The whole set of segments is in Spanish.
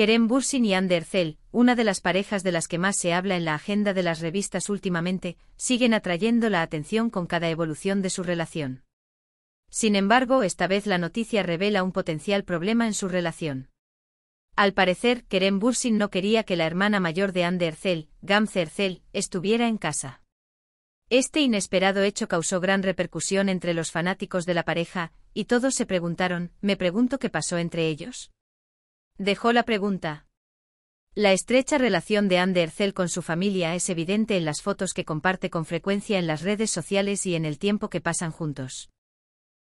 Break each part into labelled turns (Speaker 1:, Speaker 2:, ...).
Speaker 1: Kerem Bursin y Ander una de las parejas de las que más se habla en la agenda de las revistas últimamente, siguen atrayendo la atención con cada evolución de su relación. Sin embargo, esta vez la noticia revela un potencial problema en su relación. Al parecer, Kerem Bursin no quería que la hermana mayor de Ander Zell, estuviera en casa. Este inesperado hecho causó gran repercusión entre los fanáticos de la pareja, y todos se preguntaron, me pregunto qué pasó entre ellos. Dejó la pregunta. La estrecha relación de Hercel con su familia es evidente en las fotos que comparte con frecuencia en las redes sociales y en el tiempo que pasan juntos.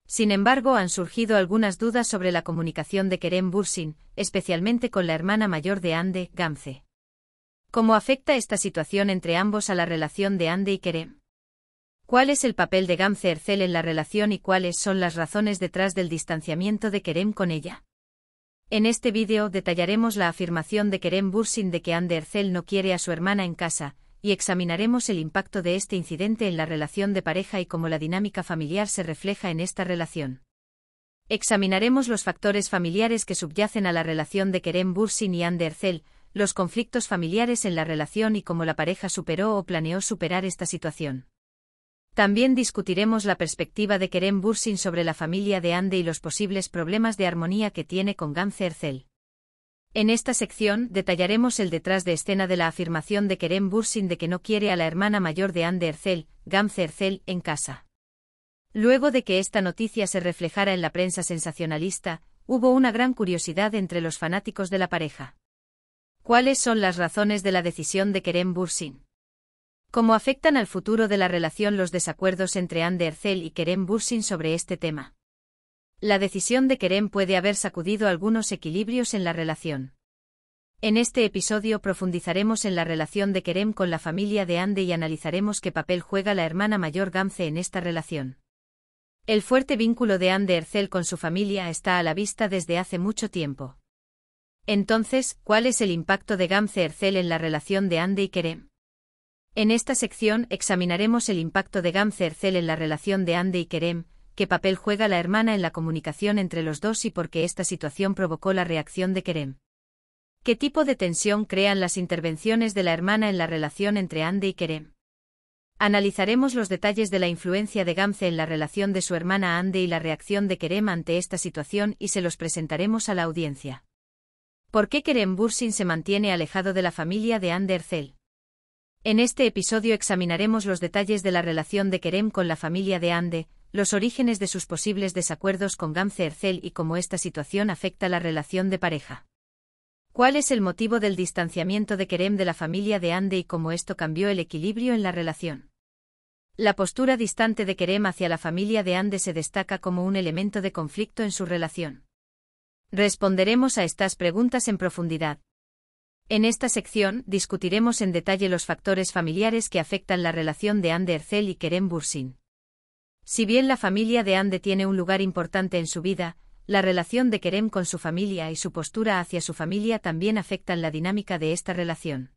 Speaker 1: Sin embargo, han surgido algunas dudas sobre la comunicación de Kerem Bursin, especialmente con la hermana mayor de Ande, Gamze. ¿Cómo afecta esta situación entre ambos a la relación de Ande y Kerem? ¿Cuál es el papel de Gamze Ercel en la relación y cuáles son las razones detrás del distanciamiento de Kerem con ella? En este vídeo detallaremos la afirmación de Kerem Bursin de que Ander ercel no quiere a su hermana en casa, y examinaremos el impacto de este incidente en la relación de pareja y cómo la dinámica familiar se refleja en esta relación. Examinaremos los factores familiares que subyacen a la relación de Kerem Bursin y de ercel los conflictos familiares en la relación y cómo la pareja superó o planeó superar esta situación. También discutiremos la perspectiva de Kerem Bursin sobre la familia de Ande y los posibles problemas de armonía que tiene con Gamze Ercel. En esta sección detallaremos el detrás de escena de la afirmación de Kerem Bursin de que no quiere a la hermana mayor de Ande Ercel, Gamze Ercel, en casa. Luego de que esta noticia se reflejara en la prensa sensacionalista, hubo una gran curiosidad entre los fanáticos de la pareja. ¿Cuáles son las razones de la decisión de Kerem Bursin? ¿Cómo afectan al futuro de la relación los desacuerdos entre ande Ercel y Kerem Bursin sobre este tema? La decisión de Kerem puede haber sacudido algunos equilibrios en la relación. En este episodio profundizaremos en la relación de Kerem con la familia de Ande y analizaremos qué papel juega la hermana mayor Gamze en esta relación. El fuerte vínculo de Ande Ercel con su familia está a la vista desde hace mucho tiempo. Entonces, ¿cuál es el impacto de Gamze Ercel en la relación de Ande y Kerem? En esta sección examinaremos el impacto de Gamze Gamze-Erzel en la relación de Ande y Kerem, qué papel juega la hermana en la comunicación entre los dos y por qué esta situación provocó la reacción de Kerem. ¿Qué tipo de tensión crean las intervenciones de la hermana en la relación entre Ande y Kerem? Analizaremos los detalles de la influencia de Gamze en la relación de su hermana Ande y la reacción de Kerem ante esta situación y se los presentaremos a la audiencia. ¿Por qué Kerem Bursin se mantiene alejado de la familia de Ande Ercel? En este episodio examinaremos los detalles de la relación de Kerem con la familia de Ande, los orígenes de sus posibles desacuerdos con Gamze Ercel y cómo esta situación afecta la relación de pareja. ¿Cuál es el motivo del distanciamiento de Kerem de la familia de Ande y cómo esto cambió el equilibrio en la relación? La postura distante de Kerem hacia la familia de Ande se destaca como un elemento de conflicto en su relación. Responderemos a estas preguntas en profundidad, en esta sección discutiremos en detalle los factores familiares que afectan la relación de Ande Ercel y Kerem Bursin. Si bien la familia de Ande tiene un lugar importante en su vida, la relación de Kerem con su familia y su postura hacia su familia también afectan la dinámica de esta relación.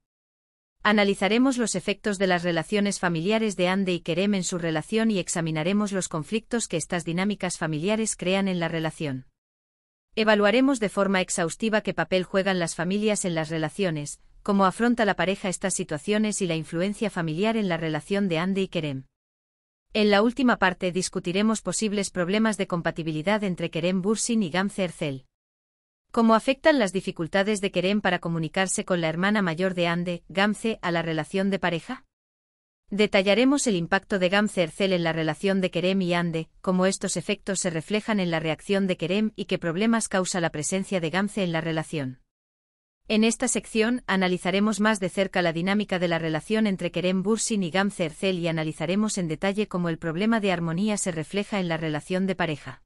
Speaker 1: Analizaremos los efectos de las relaciones familiares de Ande y Kerem en su relación y examinaremos los conflictos que estas dinámicas familiares crean en la relación. Evaluaremos de forma exhaustiva qué papel juegan las familias en las relaciones, cómo afronta la pareja estas situaciones y la influencia familiar en la relación de Ande y Kerem. En la última parte discutiremos posibles problemas de compatibilidad entre Kerem Bursin y Gamze Ercel. Cómo afectan las dificultades de Kerem para comunicarse con la hermana mayor de Ande, Gamze, a la relación de pareja. Detallaremos el impacto de Gamze-Hercel en la relación de Kerem y Ande, cómo estos efectos se reflejan en la reacción de Kerem y qué problemas causa la presencia de Gamze en la relación. En esta sección analizaremos más de cerca la dinámica de la relación entre Kerem Bursin y Gamze-Hercel y analizaremos en detalle cómo el problema de armonía se refleja en la relación de pareja.